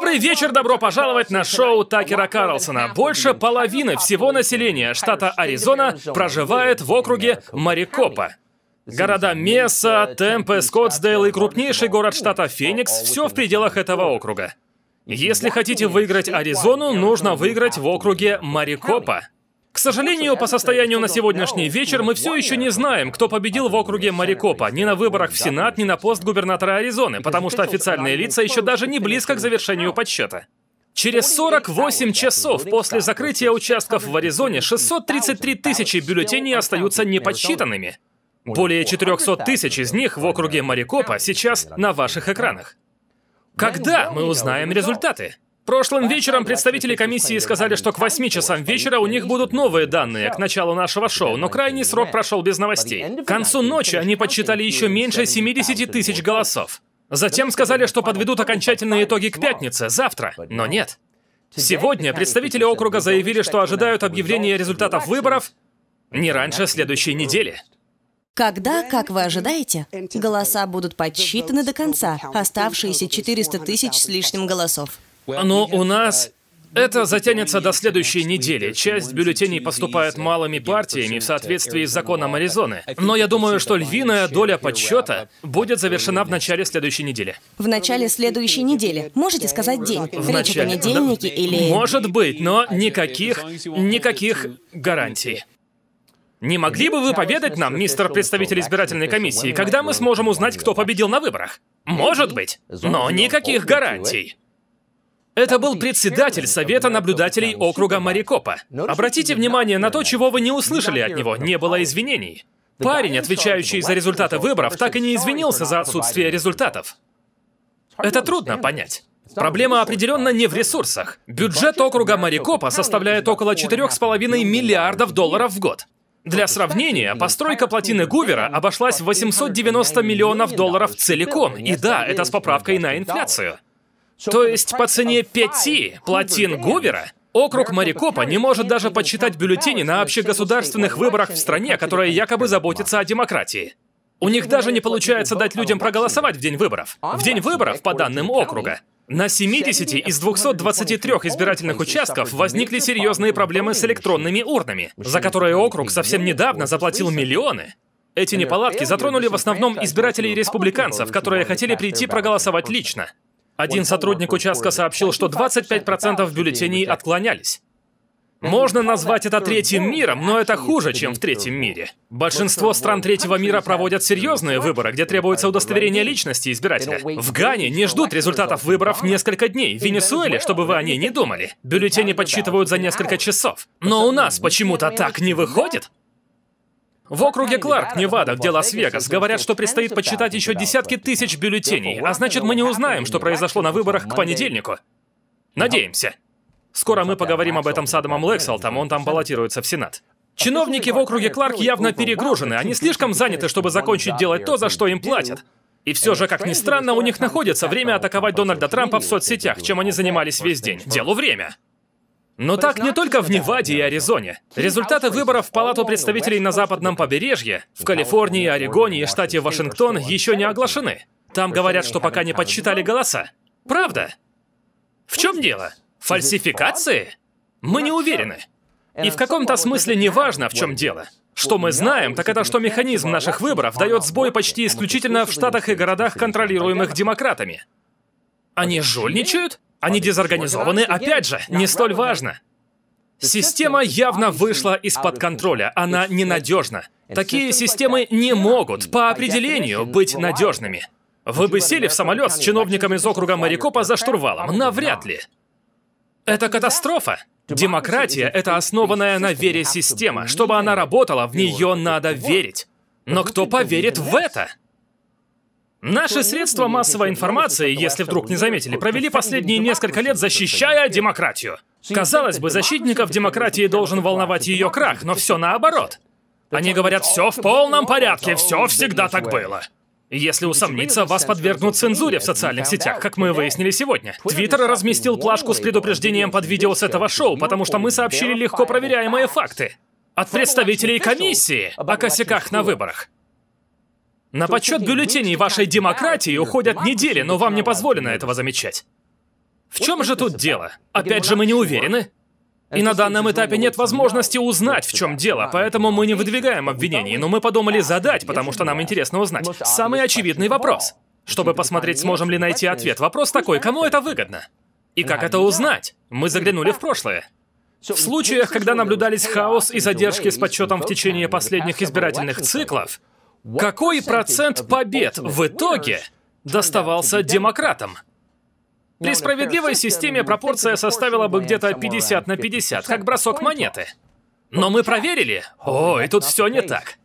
Добрый вечер, добро пожаловать на шоу Такера Карлсона. Больше половины всего населения штата Аризона проживает в округе Марикопа. Города Меса, Темпе, Скоттсдейл и крупнейший город штата Феникс – все в пределах этого округа. Если хотите выиграть Аризону, нужно выиграть в округе Марикопа. К сожалению, по состоянию на сегодняшний вечер мы все еще не знаем, кто победил в округе Марикопа, ни на выборах в Сенат, ни на пост губернатора Аризоны, потому что официальные лица еще даже не близко к завершению подсчета. Через 48 часов после закрытия участков в Аризоне 633 тысячи бюллетеней остаются неподсчитанными. Более 400 тысяч из них в округе Марикопа сейчас на ваших экранах. Когда мы узнаем результаты? Прошлым а вечером представители комиссии сказали, что к 8 часам вечера у них будут новые данные к началу нашего шоу, но крайний срок прошел без новостей. К концу ночи они подсчитали еще меньше 70 тысяч голосов. Затем сказали, что подведут окончательные итоги к пятнице, завтра, но нет. Сегодня представители округа заявили, что ожидают объявления результатов выборов не раньше следующей недели. Когда, как вы ожидаете, голоса будут подсчитаны до конца, оставшиеся 400 тысяч с лишним голосов. Но у нас это затянется до следующей недели. Часть бюллетеней поступает малыми партиями в соответствии с законом Аризоны. Но я думаю, что львиная доля подсчета будет завершена в начале следующей недели. В начале следующей недели. Можете сказать день? В Речь начале. о понедельнике да. или... Может быть, но никаких, никаких гарантий. Не могли бы вы поведать нам, мистер представитель избирательной комиссии, когда мы сможем узнать, кто победил на выборах? Может быть, но никаких гарантий. Это был председатель Совета наблюдателей округа Марикопа. Обратите внимание на то, чего вы не услышали от него. Не было извинений. Парень, отвечающий за результаты выборов, так и не извинился за отсутствие результатов. Это трудно понять. Проблема определенно не в ресурсах. Бюджет округа Марикопа составляет около 4,5 миллиардов долларов в год. Для сравнения, постройка плотины Гувера обошлась в 890 миллионов долларов целиком. И да, это с поправкой на инфляцию. То есть по цене пяти плотин Гувера Округ Марикопа не может даже подсчитать бюллетени на общегосударственных выборах в стране, которая якобы заботится о демократии. У них даже не получается дать людям проголосовать в день выборов. В день выборов, по данным округа, на 70 из 223 избирательных участков возникли серьезные проблемы с электронными урнами, за которые округ совсем недавно заплатил миллионы. Эти неполадки затронули в основном избирателей республиканцев, которые хотели прийти проголосовать лично. Один сотрудник участка сообщил, что 25% бюллетеней отклонялись. Можно назвать это третьим миром, но это хуже, чем в третьем мире. Большинство стран третьего мира проводят серьезные выборы, где требуется удостоверение личности избирателя. В Гане не ждут результатов выборов несколько дней, в Венесуэле, чтобы вы о ней не думали. Бюллетени подсчитывают за несколько часов. Но у нас почему-то так не выходит. В округе Кларк, Невада, где Лас-Вегас, говорят, что предстоит почитать еще десятки тысяч бюллетеней, а значит, мы не узнаем, что произошло на выборах к понедельнику. Надеемся. Скоро мы поговорим об этом с Адамом Лексалтом, он там баллотируется в Сенат. Чиновники в округе Кларк явно перегружены, они слишком заняты, чтобы закончить делать то, за что им платят. И все же, как ни странно, у них находится время атаковать Дональда Трампа в соцсетях, чем они занимались весь день. Делу время. Но так не только в Неваде и Аризоне. Результаты выборов в Палату представителей на западном побережье, в Калифорнии, Орегоне и штате Вашингтон еще не оглашены. Там говорят, что пока не подсчитали голоса. Правда? В чем дело? Фальсификации? Мы не уверены. И в каком-то смысле не важно, в чем дело. Что мы знаем, так это что механизм наших выборов дает сбой почти исключительно в штатах и городах, контролируемых демократами. Они жульничают? Они дезорганизованы, опять же, не столь важно. Система явно вышла из-под контроля, она ненадежна. Такие системы не могут, по определению, быть ну надежными. Вы бы сели в самолет с чиновником из округа Марикопа за штурвалом? Навряд ли. Это катастрофа. Демократия — это основанная на вере система. Чтобы она работала, в нее надо верить. Но кто поверит в это? Наши средства массовой информации, если вдруг не заметили, провели последние несколько лет, защищая демократию. Казалось бы, защитников демократии должен волновать ее крах, но все наоборот. Они говорят, все в полном порядке, все всегда так было. Если усомниться, вас подвергнут цензуре в социальных сетях, как мы выяснили сегодня. Твиттер разместил плашку с предупреждением под видео с этого шоу, потому что мы сообщили легко проверяемые факты от представителей комиссии о косяках на выборах. На подсчет бюллетеней вашей демократии уходят недели, но вам не позволено этого замечать. В чем же тут дело? Опять же, мы не уверены. И на данном этапе нет возможности узнать, в чем дело, поэтому мы не выдвигаем ну, обвинений, но мы подумали задать, потому что нам интересно узнать. А Самый очевидный вопрос. Чтобы посмотреть, сможем ли найти ответ, вопрос ну, такой, кому это выгодно? И как а, это ну узнать? Мы заглянули в прошлое. В случаях, когда наблюдались хаос а и задержки с подсчетом в течение последних избирательных циклов, какой процент побед в итоге доставался демократам? При справедливой системе пропорция составила бы где-то 50 на 50, как бросок монеты. Но мы проверили. О, и тут все не так.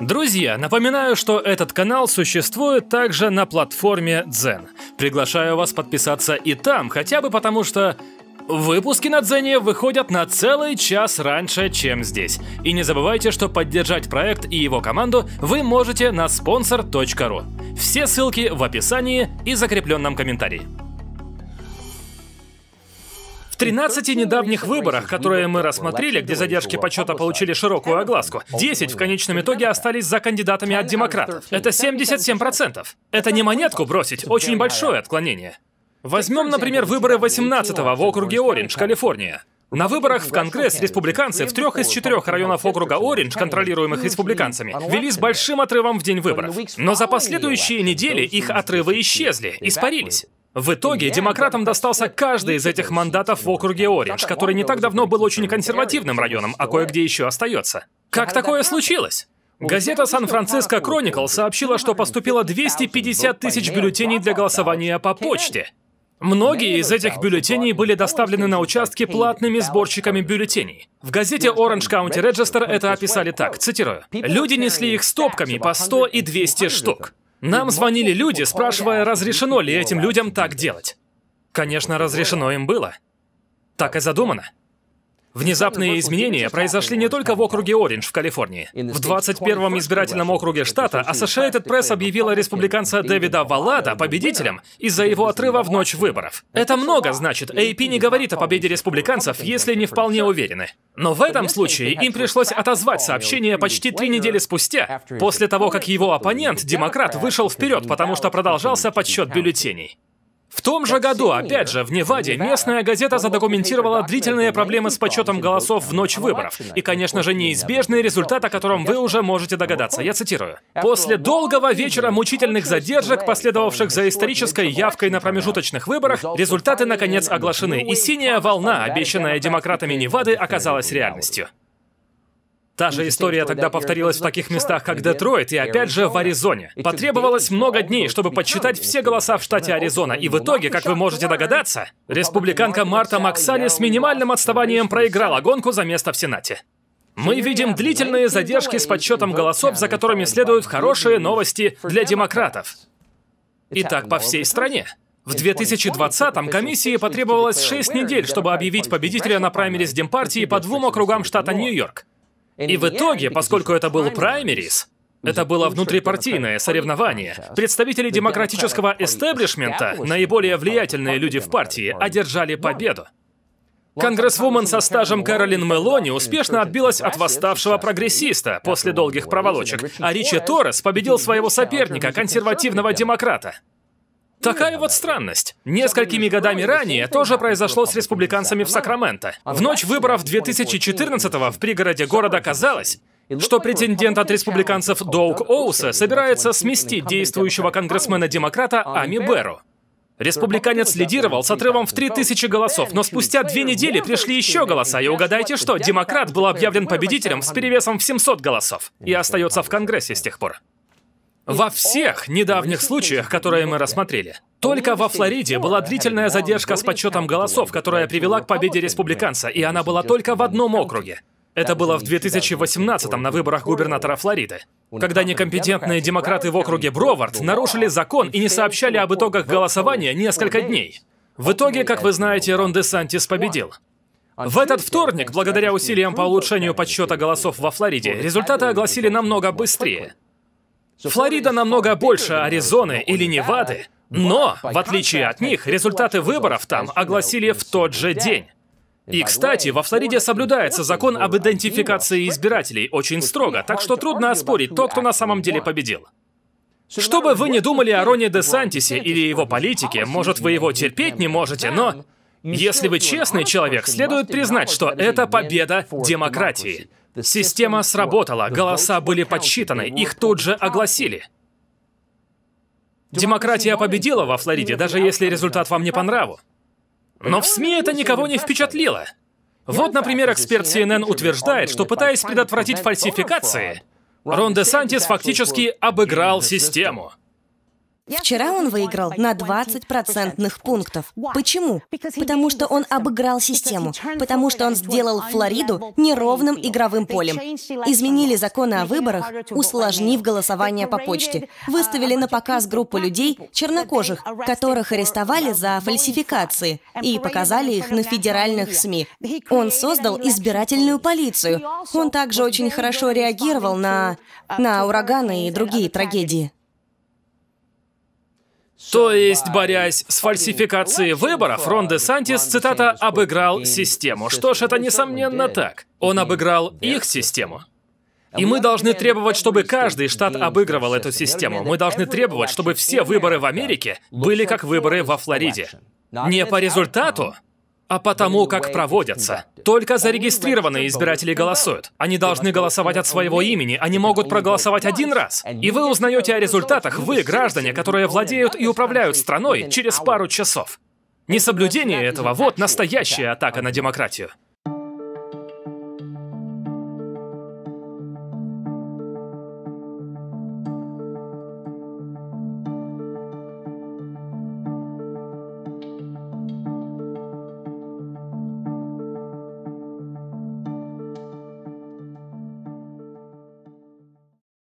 Друзья, напоминаю, что этот канал существует также на платформе Дзен. Приглашаю вас подписаться и там, хотя бы потому что Выпуски на Дзене выходят на целый час раньше, чем здесь. И не забывайте, что поддержать проект и его команду вы можете на sponsor.ru. Все ссылки в описании и закрепленном комментарии. В 13 недавних выборах, которые мы рассмотрели, где задержки почета получили широкую огласку, 10 в конечном итоге остались за кандидатами от демократов. Это 77%. Это не монетку бросить, очень большое отклонение. Возьмем, например, выборы 18-го в округе Ориндж, Калифорния. На выборах в Конгресс республиканцы в трех из четырех районов округа Ориндж, контролируемых республиканцами, вели с большим отрывом в день выборов. Но за последующие недели их отрывы исчезли, испарились. В итоге демократам достался каждый из этих мандатов в округе Ориндж, который не так давно был очень консервативным районом, а кое-где еще остается. Как такое случилось? Газета «Сан-Франциско Кроникл» сообщила, что поступило 250 тысяч бюллетеней для голосования по почте. Многие из этих бюллетеней были доставлены на участки платными сборщиками бюллетеней. В газете Orange County Register это описали так, цитирую, «Люди несли их стопками по 100 и 200 штук. Нам звонили люди, спрашивая, разрешено ли этим людям так делать. Конечно, разрешено им было. Так и задумано. Внезапные изменения произошли не только в округе Ориндж в Калифорнии. В 21-м избирательном округе штата Associated Press объявила республиканца Дэвида Валада победителем из-за его отрыва в ночь выборов. Это много значит. AP не говорит о победе республиканцев, если не вполне уверены. Но в этом случае им пришлось отозвать сообщение почти три недели спустя, после того, как его оппонент, демократ, вышел вперед, потому что продолжался подсчет бюллетеней. В том же году, опять же, в Неваде, местная газета задокументировала длительные проблемы с подсчетом голосов в ночь выборов. И, конечно же, неизбежный результат, о котором вы уже можете догадаться. Я цитирую. «После долгого вечера мучительных задержек, последовавших за исторической явкой на промежуточных выборах, результаты, наконец, оглашены, ну и синяя волна, обещанная демократами Невады, оказалась реальностью». Та же история тогда повторилась в таких местах, как Детройт и опять же в Аризоне. Потребовалось много дней, чтобы подсчитать все голоса в штате Аризона, и в итоге, как вы можете догадаться, республиканка Марта Максани с минимальным отставанием проиграла гонку за место в Сенате. Мы видим длительные задержки с подсчетом голосов, за которыми следуют хорошие новости для демократов. И так по ну, всей стране. В 2020-м комиссии потребовалось 6 недель, чтобы объявить победителя на праймерис Демпартии по двум округам штата Нью-Йорк. И в итоге, поскольку это был праймерис, это было внутрипартийное соревнование. Представители демократического эстеблишмента, наиболее влиятельные люди в партии, одержали победу. Конгрессвумен со стажем Каролин Мелони успешно отбилась от восставшего прогрессиста после долгих проволочек, а Ричи Торрес победил своего соперника, консервативного демократа. Такая вот странность. Несколькими годами ранее тоже произошло с республиканцами в Сакраменто. А в ночь выборов 2014-го в пригороде города казалось, что претендент от республиканцев Доук Оуса собирается сместить действующего конгрессмена-демократа Ами Беру. Республиканец лидировал с отрывом в 3000 голосов, но спустя две недели пришли еще голоса, и угадайте что, демократ был объявлен победителем а с перевесом в 700 голосов и остается в Конгрессе с тех пор. Во всех недавних случаях, которые мы рассмотрели, только во Флориде была длительная задержка с подсчетом голосов, которая привела к победе республиканца, и она была только в одном округе. Это было в 2018 на выборах губернатора Флориды, когда некомпетентные демократы в округе Бровард нарушили закон и не сообщали об итогах голосования несколько дней. В итоге, как вы знаете, Рон де Сантис победил. В этот вторник, благодаря усилиям по улучшению подсчета голосов во Флориде, результаты огласили намного быстрее. Флорида намного больше Аризоны или Невады, но, в отличие от них, результаты выборов там огласили в тот же день. И, кстати, во Флориде соблюдается закон об идентификации избирателей очень строго, так что трудно оспорить то, кто на самом деле победил. Что бы вы ни думали о Роне де Сантисе или его политике, может, вы его терпеть не можете, но... Если вы честный человек, следует признать, что это победа демократии. Система сработала, голоса были подсчитаны, их тут же огласили. Демократия победила во Флориде, даже если результат вам не по нраву. Но в СМИ это никого не впечатлило. Вот, например, эксперт CNN утверждает, что пытаясь предотвратить фальсификации, Рон Десантис фактически обыграл систему. Вчера он выиграл на 20% процентных пунктов. Почему? Потому что он обыграл систему, потому что он сделал Флориду неровным игровым полем. Изменили законы о выборах, усложнив голосование по почте. Uh, Выставили на показ группу людей, чернокожих, которых арестовали uh, за фальсификации, и показали их на федеральных СМИ. Он создал избирательную полицию. Он также очень хорошо реагировал на, uh, на ураганы и другие трагедии. То есть, борясь с фальсификацией выборов, Рон Де Сантис, цитата, «обыграл систему». Что ж, это несомненно так. Он mm-hmm. обыграл их систему. И мы должны требовать, чтобы каждый штат обыгрывал эту систему. Мы должны требовать, чтобы все выборы в Америке были как выборы во Флориде. Не по результату, а потому как проводятся. Только зарегистрированные избиратели голосуют. Они должны голосовать от своего имени, они а могут проголосовать один раз. И вы узнаете о результатах, вы, граждане, которые владеют и управляют страной, через пару часов. Несоблюдение этого – вот настоящая атака на демократию.